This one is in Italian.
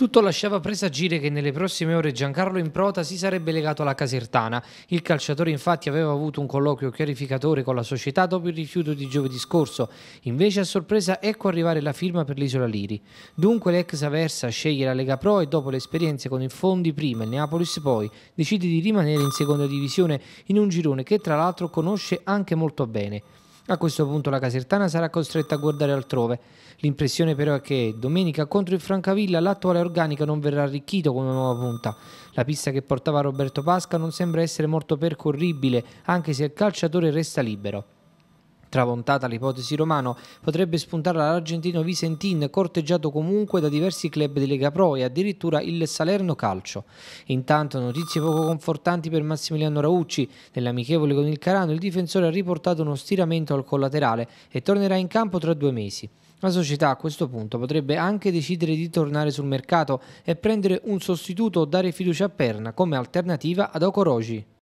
Tutto lasciava presagire che nelle prossime ore Giancarlo Improta si sarebbe legato alla Casertana. Il calciatore infatti aveva avuto un colloquio chiarificatore con la società dopo il rifiuto di giovedì scorso. Invece a sorpresa ecco arrivare la firma per l'isola Liri. Dunque l'ex Aversa sceglie la Lega Pro e dopo l'esperienza con il Fondi prima e il Neapolis poi decide di rimanere in seconda divisione in un girone che tra l'altro conosce anche molto bene. A questo punto la Casertana sarà costretta a guardare altrove. L'impressione però è che domenica contro il Francavilla l'attuale organica non verrà arricchito come nuova punta. La pista che portava Roberto Pasca non sembra essere molto percorribile, anche se il calciatore resta libero. Travontata l'ipotesi romano, potrebbe spuntare l'argentino Visentin, corteggiato comunque da diversi club di Lega Pro e addirittura il Salerno Calcio. Intanto notizie poco confortanti per Massimiliano Raucci. Nell'amichevole con il Carano il difensore ha riportato uno stiramento al collaterale e tornerà in campo tra due mesi. La società a questo punto potrebbe anche decidere di tornare sul mercato e prendere un sostituto o dare fiducia a Perna come alternativa ad Okoroji.